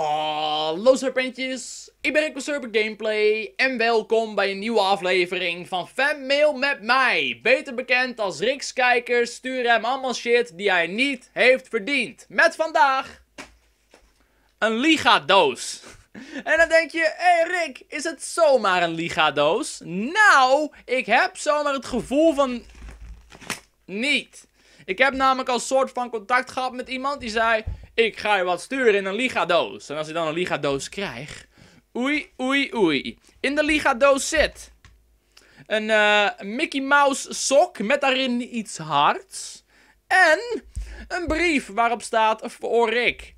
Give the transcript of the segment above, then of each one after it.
Hallo serpentjes, ik ben van Serpent Gameplay en welkom bij een nieuwe aflevering van Fanmail met mij. Beter bekend als Riks kijkers sturen hem allemaal shit die hij niet heeft verdiend. Met vandaag een Liga-doos. En dan denk je, hé hey Rick, is het zomaar een Liga-doos? Nou, ik heb zomaar het gevoel van niet. Ik heb namelijk al soort van contact gehad met iemand die zei ik ga je wat sturen in een ligadoos. En als je dan een ligadoos krijgt, oei, oei, oei. In de ligadoos zit een eh, Mickey Mouse sok met daarin iets hards. En een brief waarop staat voor ik,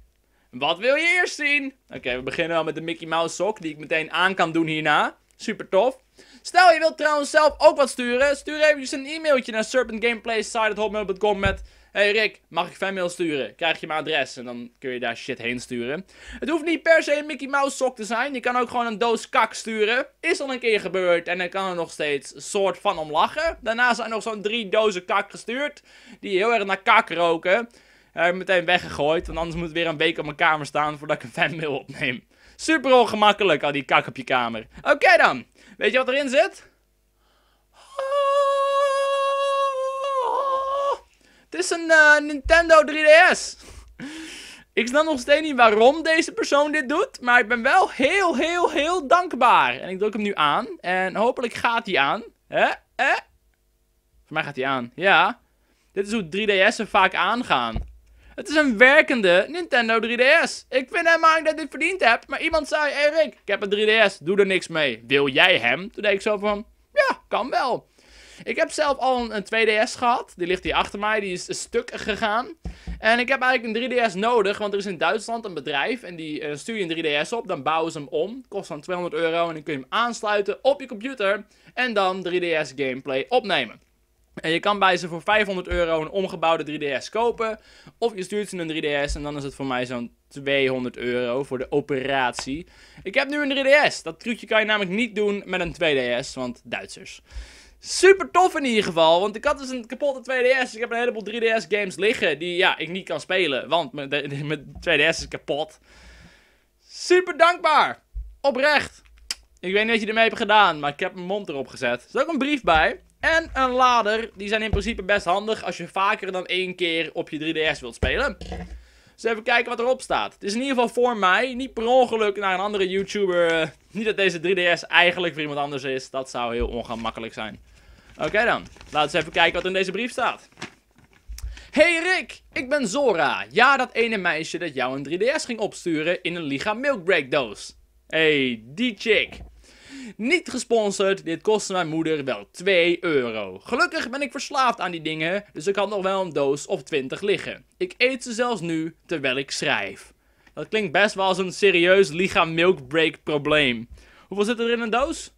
Wat wil je eerst zien? Oké, we beginnen wel met de Mickey Mouse sok, die ik meteen aan kan doen hierna. Super tof. Stel je wilt trouwens zelf ook wat sturen, stuur even een e-mailtje naar serpentgameplayssite.hotmail.com met hey Rick, mag ik fanmail sturen? Krijg je mijn adres en dan kun je daar shit heen sturen. Het hoeft niet per se een Mickey Mouse sok te zijn. Je kan ook gewoon een doos kak sturen. Is al een keer gebeurd en dan kan er nog steeds soort van om lachen. Daarna zijn nog zo'n drie dozen kak gestuurd. Die heel erg naar kak roken. En meteen weggegooid, want anders moet het weer een week op mijn kamer staan voordat ik een fanmail opneem. Super ongemakkelijk, al die kak op je kamer. Oké dan, weet je wat erin zit? is een eh, Nintendo 3DS. ik snap nog steeds niet waarom deze persoon dit doet. Maar ik ben wel heel, heel, heel dankbaar. En ik druk hem nu aan. En hopelijk gaat hij aan. Hè? Hè? Voor mij gaat hij aan. Ja. Dit is hoe 3DS'en vaak aangaan. Het is een werkende Nintendo 3DS. Ik vind helemaal niet dat ik dit verdiend heb. Maar iemand zei, Erik, ik heb een 3DS. Doe er niks mee. Wil jij hem? Toen deed ik zo van, ja, kan wel. Ik heb zelf al een, 2DS gehad. Die ligt hier achter mij. Die is een stuk gegaan. En ik heb eigenlijk een 3DS nodig. Want er is in Duitsland een bedrijf. En die uh, stuur je een 3DS op. Dan bouwen ze hem om. Kost dan 200 euro. En dan kun je hem aansluiten op je computer. En dan 3DS gameplay opnemen. En je kan bij ze voor 500 euro een omgebouwde 3DS kopen. Of je stuurt ze een 3DS en dan is het voor mij zo'n 200 euro voor de operatie. Ik heb nu een 3DS. Dat trucje kan je namelijk niet doen met een 2DS, want Duitsers. Super tof in ieder geval, want ik had dus een kapotte 2DS. ik heb een heleboel 3DS games liggen die ja, ik niet kan spelen, want mijn, 2DS is kapot. Super dankbaar. Oprecht. Ik weet niet wat je ermee hebt gedaan, maar ik heb mijn mond erop gezet. Er is ook een brief bij. En een lader. Die zijn in principe best handig als je vaker dan één keer op je 3DS wilt spelen. Dus even kijken wat erop staat. Het is in ieder geval voor mij. Niet per ongeluk naar een andere YouTuber. Eh, niet dat deze 3DS eigenlijk voor iemand anders is. Dat zou heel ongemakkelijk zijn. Oké dan. Laten we even kijken wat in deze brief staat. Hey Rick, ik ben Zora. Ja, dat ene meisje dat jou een 3DS ging opsturen in een Liga Milk doos. Hey, die chick. Niet gesponsord, dit kostte mijn moeder wel 2 euro. Gelukkig ben ik verslaafd aan die dingen, dus ik had nog wel een doos of 20 liggen. Ik eet ze zelfs nu, terwijl ik schrijf. Dat klinkt best wel als een serieus lichaam probleem. Hoeveel zit er in een doos?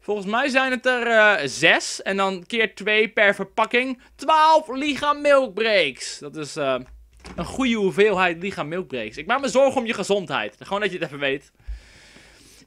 Volgens mij zijn het er 6 eh, En dan keer 2 per verpakking. 12 Liga Dat is eh, een goede hoeveelheid Liga Ik maak me zorgen om je gezondheid. Gewoon dat je het even weet.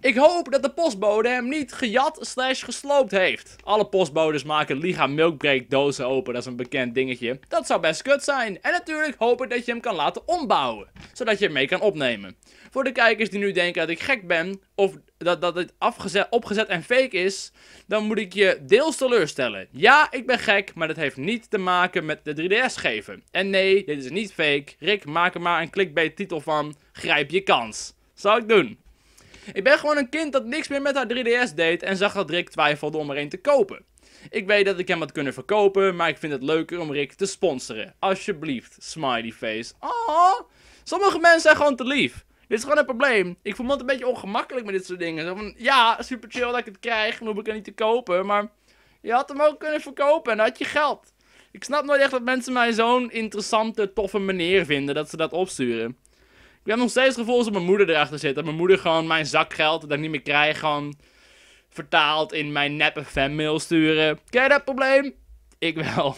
Ik hoop dat de postbode hem niet gejat slash gesloopt heeft. Alle postbodes maken Liga Milkbreak dozen open, dat is een bekend dingetje. Dat zou best kut zijn. En natuurlijk hoop ik dat je hem kan laten ombouwen, zodat je hem mee kan opnemen. Voor de kijkers die nu denken dat ik gek ben, of dat, dat het afgezet, opgezet en fake is, dan moet ik je deels teleurstellen. Ja, ik ben gek, maar dat heeft niet te maken met de 3DS geven. En nee, dit is niet fake. Rick, maak er maar een clickbait titel van. Grijp je kans. Zou ik doen. Ik ben gewoon een kind dat niks meer met haar 3DS deed en zag dat Rick twijfelde om er een te kopen. Ik weet dat ik hem had kunnen verkopen, maar ik vind het leuker om Rick te sponsoren. Alsjeblieft, smiley face. Aww. Ah, sommige mensen zijn gewoon te lief. Dit is gewoon een probleem. Ik voel me altijd een beetje ongemakkelijk met dit soort dingen. Zo van, ja, super chill dat ik het krijg, dan hoef ik hem niet te kopen, maar je had hem ook kunnen verkopen en dan had je geld. Ik snap nooit echt dat mensen mij zo'n interessante, toffe meneer vinden dat ze dat opsturen. Ik heb nog steeds het gevoel dat mijn moeder erachter zit. Dat mijn moeder gewoon mijn zakgeld, dat ik niet meer krijg, gewoon vertaald in mijn neppe fanmail sturen. Ken je dat probleem? Ik wel.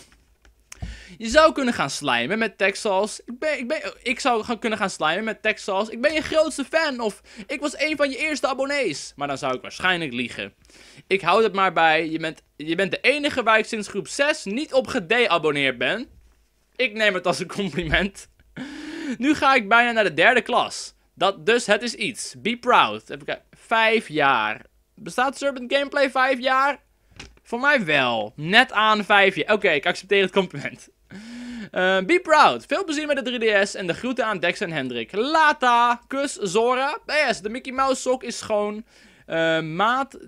Je zou kunnen gaan slijmen met tekst Ik, ben, ik, ben, ik zou gaan kunnen gaan slijmen met tekst Ik ben je grootste fan of ik was een van je eerste abonnees. Maar dan zou ik waarschijnlijk liegen. Ik houd het maar bij. Je bent, je bent de enige waar ik sinds groep 6 niet op gede-abonneerd ben. Ik neem het als een compliment. Nu ga ik bijna naar de derde klas. Dat, dus het is iets. Be proud. Even kijken. Vijf jaar. Bestaat Serpent Gameplay vijf jaar? Voor mij wel. Net aan vijf jaar. Oké, ik accepteer het compliment. Eh, be proud. Veel plezier met de 3DS en de groeten aan Dex en Hendrik. Lata. Kus Zora. Yes. de Mickey Mouse sok is schoon. Eh, maat 3G.42.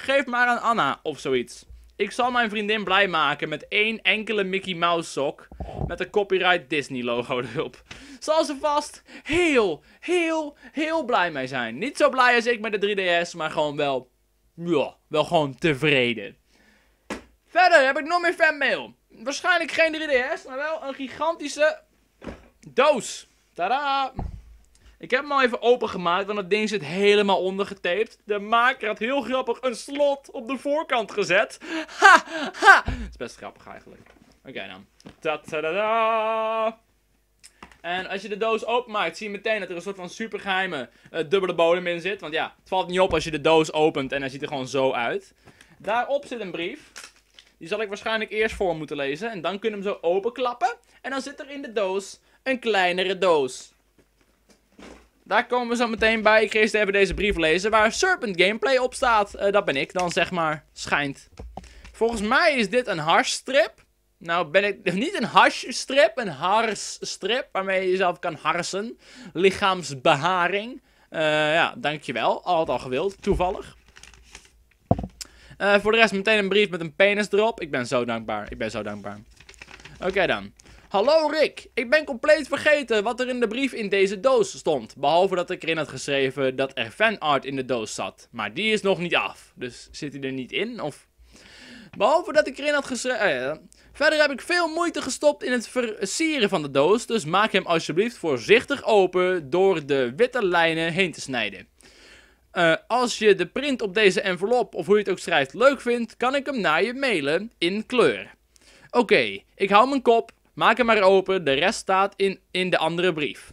Geef maar aan Anna of zoiets. Ik zal mijn vriendin blij maken met één enkele Mickey Mouse sok met een copyright Disney logo erop. Zal ze vast heel, heel, heel blij mee zijn. Niet zo blij als ik met de 3DS, maar gewoon wel, ja, wel gewoon tevreden. Verder heb ik nog meer fanmail. Waarschijnlijk geen 3DS, maar wel een gigantische doos. Tadaa! Ik heb hem al even opengemaakt, want het ding zit helemaal ondergetaped. De maker had heel grappig een slot op de voorkant gezet. Ha, ha. Dat is best grappig eigenlijk. Oké dan. Ta -da -da. En als je de doos openmaakt, zie je meteen dat er een soort van supergeheime eh, dubbele bodem in zit. Want ja, het valt niet op als je de doos opent en hij ziet er gewoon zo uit. Daarop zit een brief. Die zal ik waarschijnlijk eerst voor moeten lezen. En dan kunnen we hem zo openklappen. En dan zit er in de doos een kleinere doos. Daar komen we zo meteen bij. Ik ga eerst even deze brief lezen waar Serpent Gameplay op staat. Eh, dat ben ik dan, zeg maar. Schijnt. Volgens mij is dit een harsstrip. Nou ben ik niet een harsstrip, een harsstrip waarmee je jezelf kan harsen. Lichaamsbeharing. Uh, ja, dankjewel. Altijd al gewild, toevallig. Eh, voor de rest meteen een brief met een penis erop. Ik ben zo dankbaar, ik ben zo dankbaar. Oké dan. Hallo Rick, ik ben compleet vergeten wat er in de brief in deze doos stond. Behalve dat ik erin had geschreven dat er fanart in de doos zat. Maar die is nog niet af, dus zit hij er niet in of... Behalve dat ik erin had geschreven... Eh, Verder heb ik veel moeite gestopt in het versieren van de doos, dus maak hem alsjeblieft voorzichtig open door de witte lijnen heen te snijden. Eh, als je de print op deze envelop, of hoe je het ook schrijft, leuk vindt, kan ik hem naar je mailen in kleur. Oké, ik hou mijn kop. Maak hem maar open, de rest staat in, in de andere brief.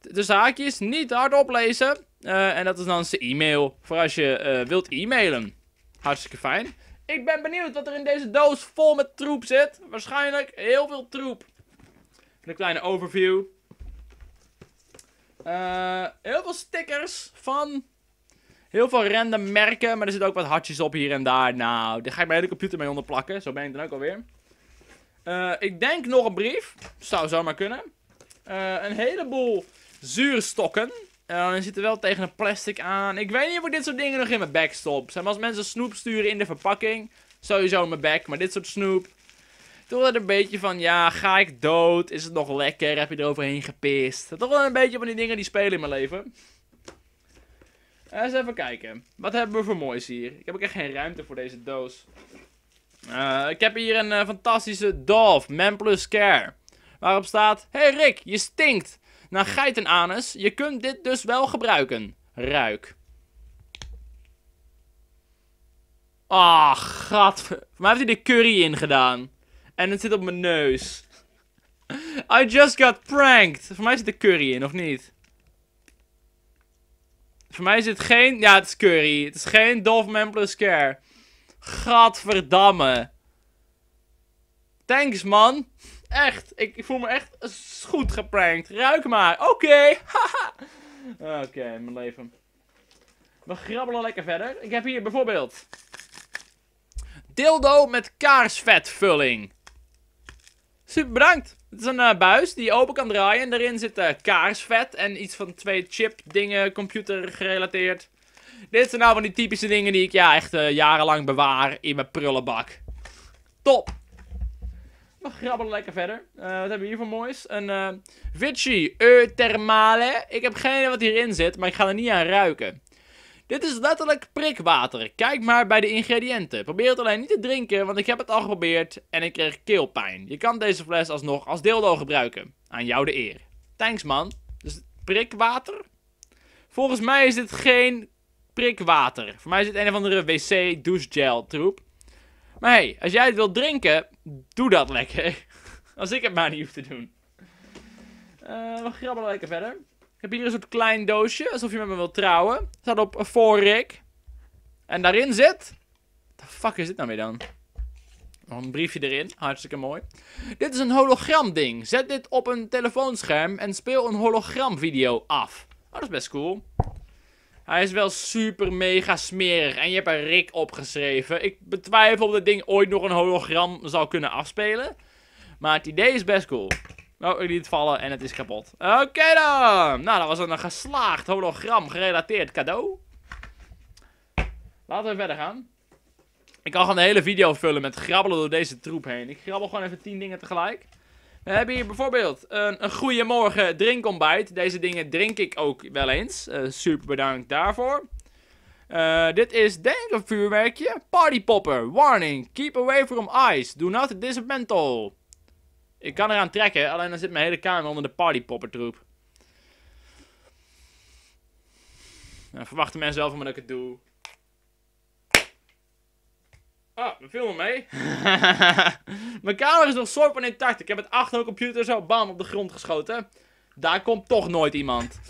De zaakjes niet hard oplezen. Eh, en dat is dan zijn e-mail, voor als je eh, wilt e-mailen. Hartstikke fijn. Ik ben benieuwd wat er in deze doos vol met troep zit. Waarschijnlijk heel veel troep. Een kleine overview. Eh, heel veel stickers van heel veel random merken. Maar er zitten ook wat hartjes op hier en daar. Nou, daar ga ik mijn hele computer mee onderplakken. Zo ben ik dan ook alweer. Eh, ik denk nog een brief. Zou zomaar kunnen. Eh, een heleboel zuurstokken. Uh, eh, zit zitten wel tegen een plastic aan. Ik weet niet of ik dit soort dingen nog in mijn back stop. Zijn als mensen snoep sturen in de verpakking. Sowieso in mijn back, Maar dit soort snoep. Toch wel een beetje van, ja, ga ik dood? Is het nog lekker? Heb je er overheen gepist? Toch wel een beetje van die dingen die spelen in mijn leven. Eens even kijken. Wat hebben we voor moois hier? Ik heb ook echt geen ruimte voor deze doos. Eh, ik heb hier een eh, fantastische Dolph Man Plus Care. Waarop staat: Hey Rick, je stinkt. Naar nou, geitenanus, je kunt dit dus wel gebruiken. Ruik. Ah, gat. Voor mij heeft hij de curry in gedaan. En het zit op mijn neus. I just got pranked. Voor mij zit de curry in, of niet? Voor mij zit geen... Ja, het is curry. Het is geen Dove Man Plus Care. Gadverdamme. Thanks, man. Echt. Ik voel me echt goed geprankt. Ruik maar. Oké. Oké, mijn leven. We grabbelen lekker verder. Ik heb hier bijvoorbeeld... Dildo met kaarsvetvulling. Super bedankt. Het is een eh, buis die je open kan draaien. En daarin zit eh, kaarsvet en iets van twee chip dingen, computer gerelateerd. Dit zijn nou van die typische dingen die ik ja, echt eh, jarenlang bewaar in mijn prullenbak. Top! We grabbelen lekker verder. Uh, wat hebben we hier voor moois? Een uh, Vichy Euthermale. Ik heb geen idee wat hierin zit, maar ik ga er niet aan ruiken. Dit is letterlijk prikwater. Kijk maar bij de ingrediënten. Probeer het alleen niet te drinken, want ik heb het al geprobeerd en ik kreeg keelpijn. Je kan deze fles alsnog als dildo gebruiken. Aan jou de eer. Thanks man. Dus prikwater? Volgens mij is dit geen prikwater. Voor mij is het een of andere wc douchegel troep. Maar hey, als jij het wilt drinken, doe dat lekker. als ik het maar niet hoef te doen. Uh, we grabbelen lekker verder. Ik heb hier een soort klein doosje, alsof je met me wilt trouwen. Staat op Forik. En daarin zit... What the fuck is dit nou weer dan? Nog een briefje erin, hartstikke mooi. Dit is een hologram ding. Zet dit op een telefoonscherm en speel een hologram video af. Oh, dat is best cool. Hij is wel super mega smerig. En je hebt er Rick opgeschreven. Ik betwijfel of dit ding ooit nog een hologram zal kunnen afspelen. Maar het idee is best cool. Oh, ik liet het vallen en het is kapot. Oké dan! Nou, dat was een geslaagd hologram gerelateerd cadeau. Laten we verder gaan. Ik kan gewoon de hele video vullen met grabbelen door deze troep heen. Ik grabbel gewoon even 10 dingen tegelijk. We hebben hier bijvoorbeeld een, een goeiemorgen drinkontbijt. Deze dingen drink ik ook wel eens. Eh, super bedankt daarvoor. Eh, dit is denk ik een vuurwerkje. Party popper. Warning. Keep away from ice. Do not dismantle. Ik kan eraan trekken, alleen dan zit mijn hele kamer onder de party popper troep. Nou, verwachten mensen wel van me dat ik het doe. Ah, we filmen mee. Mijn kamer is nog soort van intact. Ik heb het achter mijn computer zo bam op de grond geschoten. Daar komt toch nooit iemand.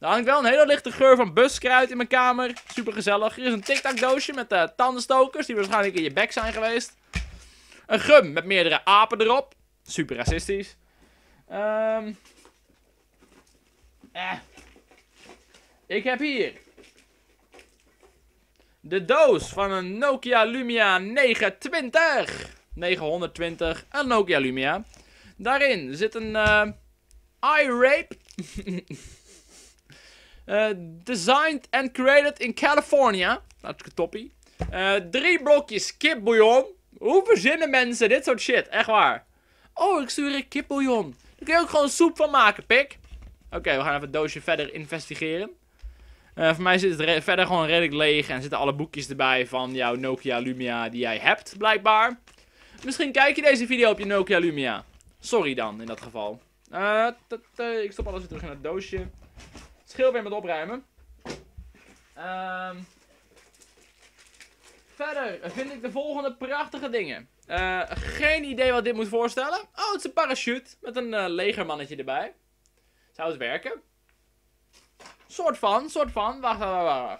Er ik wel een hele lichte geur van buskruid in mijn kamer. Super gezellig. Hier is een tic-tac doosje met uh, tandenstokers die waarschijnlijk in je bek zijn geweest. Een gum met meerdere apen erop. Super racistisch. Ehm eh. Ik heb hier de doos van een Nokia Lumia 920. 920, een Nokia Lumia. Daarin zit een uh, iRape. Eh, designed and created in California. is toppie. Uh, drie blokjes kipbouillon. Hoe verzinnen mensen dit soort shit? Echt waar. Oh, ik stuur een kipbouillon. Daar kun je ook gewoon soep van maken, pik. Oké, we gaan even het doosje verder investigeren. Eh, voor mij zit het verder gewoon redelijk leeg en zitten alle boekjes erbij van jouw Nokia Lumia die jij hebt, blijkbaar. Misschien kijk je deze video op je Nokia Lumia. Sorry dan, in dat geval. Eh, eh, ik stop alles weer terug in het doosje. Schil weer met opruimen. Ehm, verder vind ik de volgende prachtige dingen. geen idee wat dit moet voorstellen. Oh, het is een parachute met een legermannetje erbij. Zou het werken? Soort van, soort van. Wacht, wacht, wacht.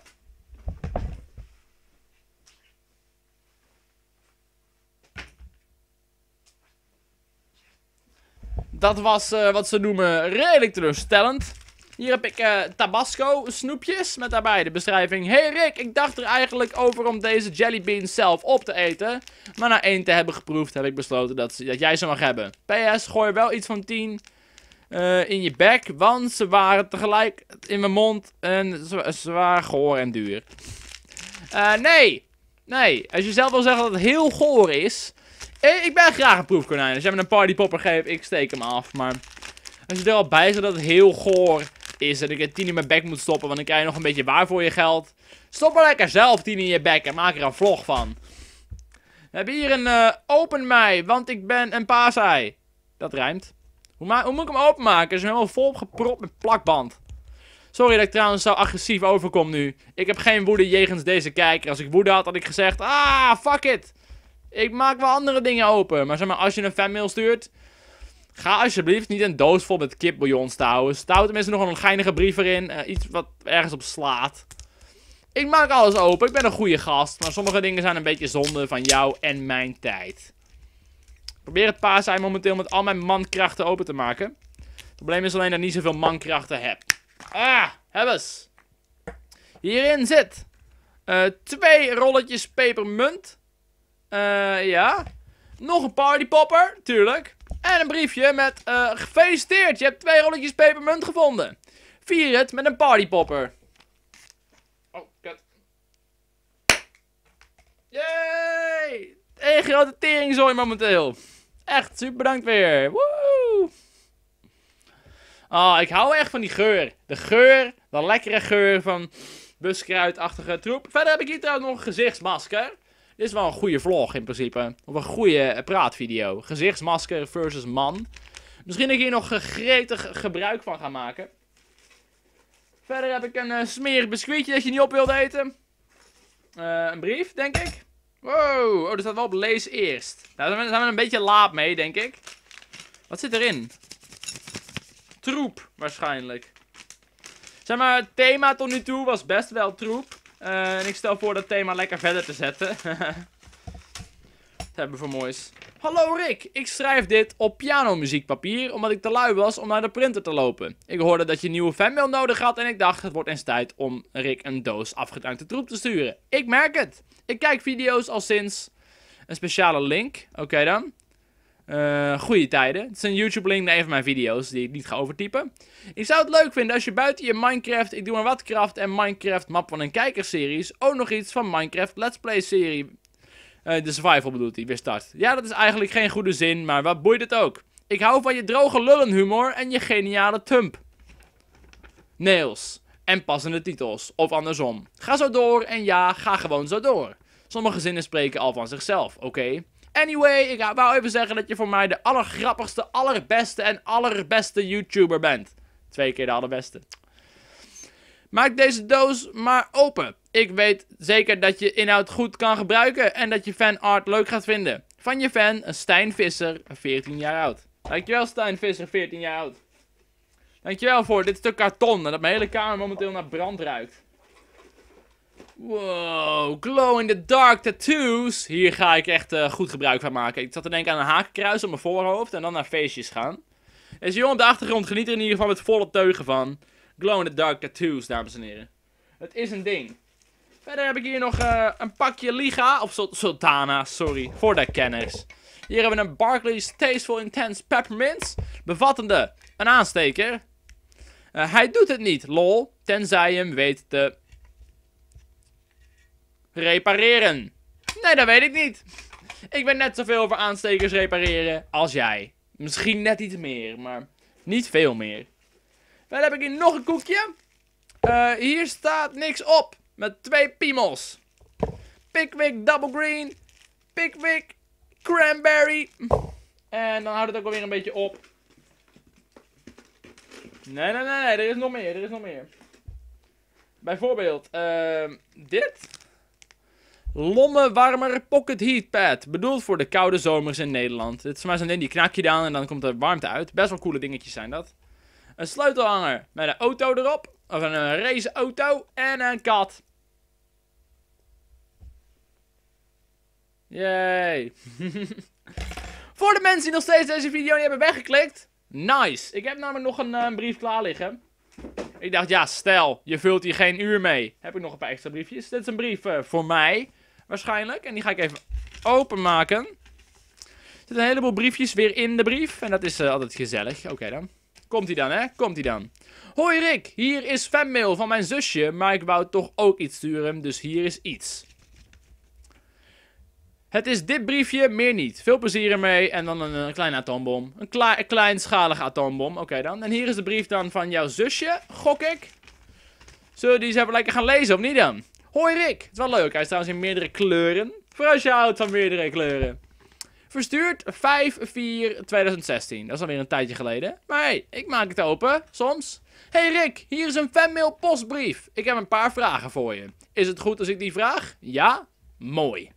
Dat was eh, wat ze noemen redelijk teleurstellend. Hier heb ik eh, Tabasco snoepjes met daarbij de beschrijving. Hey Rick, ik dacht er eigenlijk over om deze jellybeans zelf op te eten. Maar na één te hebben geproefd heb ik besloten dat, dat jij ze mag hebben. PS, gooi wel iets van 10 eh, in je bek, want ze waren tegelijk in mijn mond en zwaar goor en duur. Eh, nee, nee. Als je zelf wil zeggen dat het heel goor is... Eh, ik ben graag een proefkonijn. Als jij me een partypopper geeft, ik steek hem af. Maar als je er al bij zegt dat het heel goor is en ik het tien in mijn bek moet stoppen, want dan krijg je nog een beetje waar voor je geld. Stop maar lekker zelf tien in je bek en maak er een vlog van. We hebben hier een open mij, want ik ben een paasei. Dat rijmt. Hoe, moet ik hem openmaken? Ze is helemaal volop gepropt met plakband. Sorry dat ik trouwens zo agressief overkom nu. Ik heb geen woede jegens deze kijker. Als ik woede had, had ik gezegd... Ah, fuck it. Ik maak wel andere dingen open. Maar zeg maar, als je een fanmail stuurt... Ga alsjeblieft niet een doos vol met kipbouillon stouwen. Stouw tenminste nog een geinige brief erin. Eh, iets wat ergens op slaat. Ik maak alles open. Ik ben een goede gast. Maar sommige dingen zijn een beetje zonde van jou en mijn tijd probeer het paasei momenteel met al mijn mankrachten open te maken. Het probleem is alleen dat ik niet zoveel mankrachten heb. Ah, hebbes. Hierin zit eh, twee rolletjes pepermunt. Eh, ja. Nog een partypopper, tuurlijk. En een briefje met uh, gefeliciteerd, je hebt twee rolletjes pepermunt gevonden. Vier het met een partypopper. Oh, kut. Yay! Een grote teringzooi momenteel. Echt super bedankt weer. Woehoe. Ah, ik hou echt van die geur. De geur, de lekkere geur van buskruidachtige troep. Verder heb ik hier trouwens nog een gezichtsmasker. Dit is wel een goede vlog in principe. Of een goede praatvideo. Gezichtsmasker versus man. Misschien dat ik hier nog gretig gebruik van ga maken. Verder heb ik een uh, smerig biscuitje dat je niet op wilt eten. Eh, een brief, denk ik. Wow, oh, er staat wel op lees eerst. daar zijn we een beetje laat mee, denk ik. Wat zit erin? Troep, waarschijnlijk. Zeg maar, het thema tot nu toe was best wel troep. Eh, en ik stel voor dat thema lekker verder te zetten. Wat hebben we voor moois? Hallo Rick, ik schrijf dit op pianomuziekpapier omdat ik te lui was om naar de printer te lopen. Ik hoorde dat je nieuwe fanmail nodig had en ik dacht het wordt eens tijd om Rick een doos afgedankte troep te sturen. Ik merk het. Ik kijk video's al sinds een speciale link. Oké dan. Uh, eh, goede tijden. Het is een YouTube-link naar een van mijn video's die ik niet ga overtypen. Ik zou het leuk vinden als je buiten je Minecraft Ik Doe Maar Wat en Minecraft Map van een Kijkerseries ook nog iets van Minecraft Let's Play serie eh, de survival bedoelt hij, weer start. Ja, dat is eigenlijk geen goede zin, maar wat boeit het ook. Ik hou van je droge lullenhumor en je geniale tump. Nails. En passende titels, of andersom. Ga zo door en ja, ga gewoon zo door. Sommige zinnen spreken al van zichzelf, oké? Anyway, ik wou even zeggen dat je voor mij de allergrappigste, allerbeste en allerbeste YouTuber bent. Twee keer de allerbeste. Maak deze doos maar open. Ik weet zeker dat je inhoud goed kan gebruiken en dat je fanart leuk gaat vinden. Van je fan, Stijn Visser, 14 jaar oud. Dankjewel Stijn Visser, 14 jaar oud. Dankjewel voor dit stuk karton en dat mijn hele kamer momenteel naar brand ruikt. Wow, glow in the dark tattoos. Hier ga ik echt eh, goed gebruik van maken. Ik zat te denken aan een hakenkruis op mijn voorhoofd en dan naar feestjes gaan. Deze jongen op de achtergrond geniet er in ieder geval met volle teugen van. Glow in the dark tattoos, dames en heren. Het is een ding. Verder heb ik hier nog eh, een pakje Liga. Of Sultana, sorry. Voor de kenners. Hier hebben we een Barclays Tasteful Intense Peppermint. Bevattende een aansteker. Eh, hij doet het niet, lol. Tenzij je hem weet te... Repareren. Nee, dat weet ik niet. Ik ben net zoveel over aanstekers repareren als jij. Misschien net iets meer, maar niet veel meer. Wel heb ik hier nog een koekje. Eh, hier staat niks op. Met twee piemels. Pickwick Double Green. Pickwick Cranberry. En dan houdt het ook alweer een beetje op. Nee, nee, nee, nee. Er is nog meer. Er is nog meer. Bijvoorbeeld, ehm, dit. Lomme warmer pocket heat pad. Bedoeld voor de koude zomers in Nederland. Dit is maar zo'n ding, die knak je dan en dan komt er warmte uit. Best wel coole dingetjes zijn dat. Een sleutelhanger met een auto erop. Of een eh, raceauto en een kat. Yay. Voor de mensen die nog steeds deze video niet hebben weggeklikt. Nice. Ik heb namelijk nog eh, een, brief klaar liggen. Ik dacht, ja, stel, je vult hier geen uur mee. Heb ik nog een paar extra briefjes. Dit is een brief eh, voor mij, waarschijnlijk. En die ga ik even openmaken. Er zitten een heleboel briefjes weer in de brief. En dat is altijd gezellig. Oké dan. Komt hij dan, hè? Komt hij dan. Hoi Rick, hier is fanmail van mijn zusje, maar ik wou toch ook iets sturen, dus hier is iets. Het is dit briefje, meer niet. Veel plezier ermee. En dan een, een kleine atoombom. Een, kla een kleinschalige atoombom. Oké dan. En hier is de brief dan van jouw zusje, gok ik. Zullen die eens even lekker gaan lezen, of niet dan? Hoi Rick. Het is wel leuk. Hij is trouwens in meerdere kleuren. Voor als je houdt van meerdere kleuren. Verstuurd 5-4-2016. Dat is alweer een tijdje geleden. Maar hey, ik maak het open, soms. Hey Rick, hier is een fanmail postbrief. Ik heb een paar vragen voor je. Is het goed als ik die vraag? Ja? Mooi.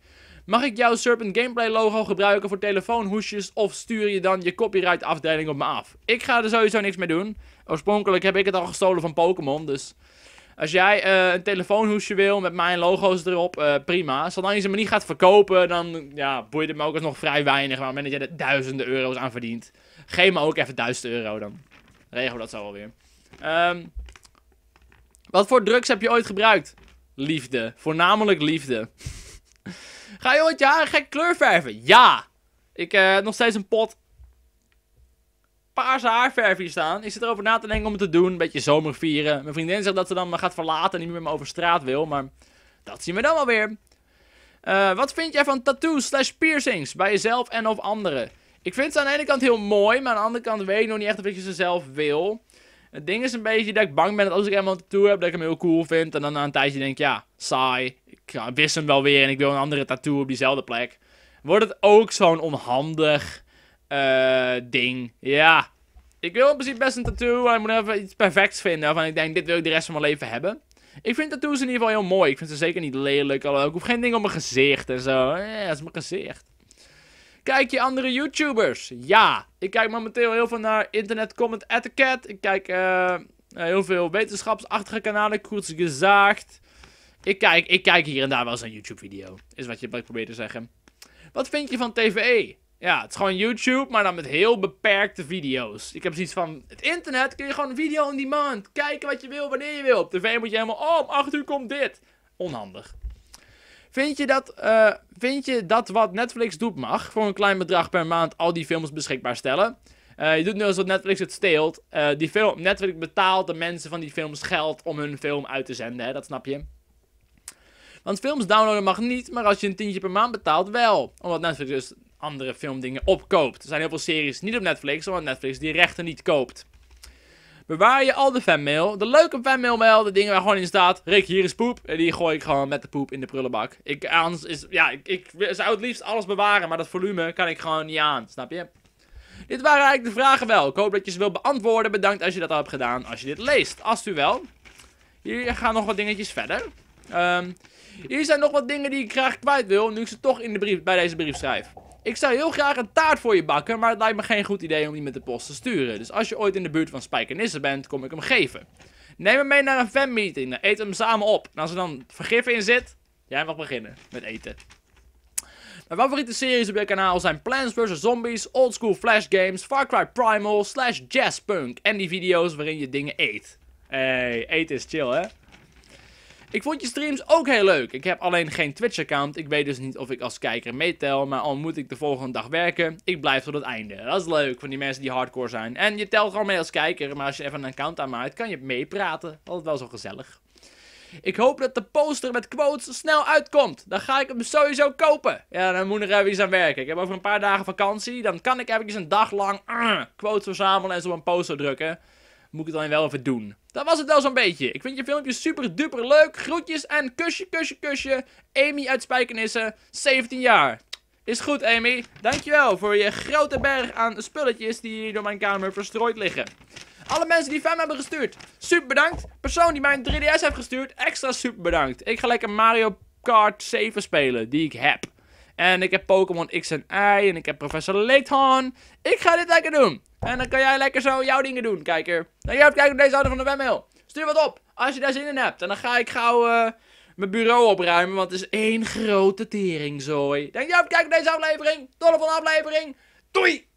Mag ik jouw Serpent Gameplay logo gebruiken voor telefoonhoesjes of stuur je dan je copyright afdeling op me af? Ik ga er sowieso niks mee doen. Oorspronkelijk heb ik het al gestolen van Pokémon, dus als jij uh, een telefoonhoesje wil met mijn logo's erop, uh, prima. Zolang je ze maar niet gaat verkopen, dan ja, boeit het me ook nog vrij weinig. Maar op het moment dat je er duizenden euro's aan verdient, geef me ook even duizend euro dan. Regelen we dat zo alweer. Um, ehm, wat voor drugs heb je ooit gebruikt? Liefde. Voornamelijk liefde. Ga je ooit je haar gek kleur verven? Ja! Ik heb eh, nog steeds een pot paarse haarverf hier staan. Ik zit erover na te denken om het te doen. Een beetje zomer vieren. Mijn vriendin zegt dat ze dan me gaat verlaten en niet meer met me over straat wil. Maar dat zien we dan wel weer. Eh, wat vind jij van tattoos slash piercings bij jezelf en of anderen? Ik vind ze aan de ene kant heel mooi, maar aan de andere kant weet ik nog niet echt of ik ze zelf wil. Het ding is een beetje dat ik bang ben dat als ik helemaal een tattoo heb, dat ik hem heel cool vind. En dan na een tijdje denk ik, ja, saai. Ik wist hem wel weer en ik wil een andere tattoo op diezelfde plek. Wordt het ook zo'n onhandig eh, ding. Ja. Ik wil in principe best een tattoo. En ik moet even iets perfects vinden. Van ik denk, dit wil ik de rest van mijn leven hebben. Ik vind tattoos in ieder geval heel mooi. Ik vind ze zeker niet lelijk. Alhoewel, ik hoef geen ding op mijn gezicht en zo. Ja, eh, dat is mijn gezicht. Kijk je andere YouTubers? Ja. Ik kijk momenteel heel veel naar internet comment etiquette. Ik kijk uh, heel veel wetenschapsachtige kanalen. goed gezaagd. Ik kijk, ik kijk hier en daar wel eens een YouTube video. Is wat, je, probeert te zeggen. Wat vind je van TVE? Ja, het is gewoon YouTube, maar dan met heel beperkte video's. Ik heb zoiets van, het internet kun je gewoon video on demand. Kijken wat je wil, wanneer je wil. Op tv moet je helemaal, oh, om 8 uur komt dit. Onhandig. Vind je, dat, eh, vind je dat wat Netflix doet mag, voor een klein bedrag per maand al die films beschikbaar stellen? Eh, je doet nu alsof Netflix het steelt. Eh, die film, Netflix betaalt de mensen van die films geld om hun film uit te zenden, hè? dat snap je. Want films downloaden mag niet, maar als je een tientje per maand betaalt wel. Omdat Netflix dus andere filmdingen opkoopt. Er zijn heel veel series niet op Netflix, omdat Netflix die rechten niet koopt. Bewaar je al de fanmail. De leuke fanmail mail, de dingen waar gewoon in staat. Rick, hier is poep. En die gooi ik gewoon met de poep in de prullenbak. Ik, eh, anders is, ja, ik, ik zou het liefst alles bewaren, maar dat volume kan ik gewoon niet aan. Snap je? Dit waren eigenlijk de vragen wel. Ik hoop dat je ze wil beantwoorden. Bedankt als je dat al hebt gedaan. Als je dit leest, als u wel. Hier gaan nog wat dingetjes verder. Ehm, hier zijn nog wat dingen die ik graag kwijt wil. Nu ik ze toch in de brief, bij deze brief schrijf. Ik zou heel graag een taart voor je bakken, maar het lijkt me geen goed idee om die met de post te sturen. Dus als je ooit in de buurt van Spijkenisse bent, kom ik hem geven. Neem hem mee naar een fanmeeting, we hem samen op. En als er dan vergif in zit, jij mag beginnen met eten. Mijn favoriete series op dit kanaal zijn Plants vs. Zombies, Old School Flash Games, Far Cry Primal, Slash Punk En die video's waarin je dingen eet. Hey, eten is chill hè? Ik vond je streams ook heel leuk. Ik heb alleen geen Twitch-account. Ik weet dus niet of ik als kijker meetel. Maar al moet ik de volgende dag werken, ik blijf tot het einde. Dat is leuk van die mensen die hardcore zijn. En je telt gewoon mee als kijker. Maar als je even een account aanmaakt, kan je meepraten. Altijd wel zo gezellig. Ik hoop dat de poster met quotes snel uitkomt. Dan ga ik hem sowieso kopen. Ja, dan moet ik er even aan werken. Ik heb over een paar dagen vakantie. Dan kan ik even een dag lang ah, quotes verzamelen en zo een poster drukken moet ik het dan wel even doen. Dat was het wel zo'n beetje. Ik vind je filmpje super duper leuk. Groetjes en kusje, kusje, kusje. Amy uit Spijkenissen, 17 jaar. Is goed, Amy. Dankjewel voor je grote berg aan spulletjes die hier door mijn kamer verstrooid liggen. Alle mensen die fan hebben gestuurd, super bedankt. Persoon die mijn 3DS heeft gestuurd, extra super bedankt. Ik ga lekker Mario Kart 7 spelen, die ik heb. En ik heb Pokémon X en Y en ik heb Professor Layton. Ik ga dit lekker doen. En dan kan jij lekker zo jouw dingen doen, kijker. Nou, jij hebt kijken op deze auto van de webmail. Stuur wat op, als je daar zin in hebt. En dan ga ik gauw eh, mijn bureau opruimen, want het is één grote teringzooi. zooi. je voor het kijken op deze aflevering. Tot de aflevering. Doei!